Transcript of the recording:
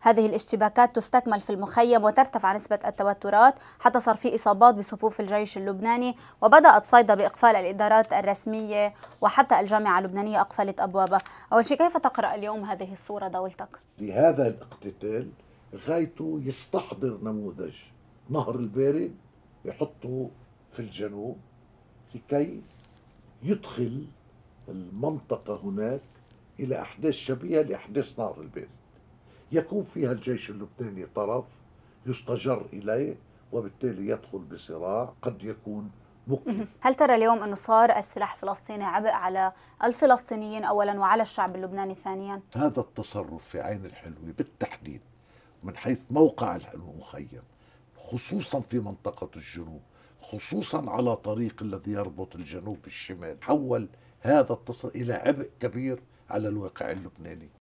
هذه الاشتباكات تستكمل في المخيم وترتفع نسبة التوترات حتى صار في إصابات بصفوف الجيش اللبناني وبدأت صيدا بإقفال الإدارات الرسمية وحتى الجامعة اللبنانية أقفلت أبوابها أول شيء كيف تقرأ اليوم هذه الصورة دولتك؟ لهذا الاقتتال غايته يستحضر نموذج نهر البارد يحطه في الجنوب لكي يدخل المنطقة هناك إلى أحداث شبيهة لأحداث نهر البارد يكون فيها الجيش اللبناني طرف يستجر إليه وبالتالي يدخل بصراع قد يكون مقلف هل ترى اليوم أنه صار السلاح الفلسطيني عبء على الفلسطينيين أولا وعلى الشعب اللبناني ثانيا؟ هذا التصرف في عين الحلوة بالتحديد من حيث موقع المخيم خصوصا في منطقة الجنوب خصوصا على طريق الذي يربط الجنوب بالشمال حول هذا التصرف إلى عبء كبير على الواقع اللبناني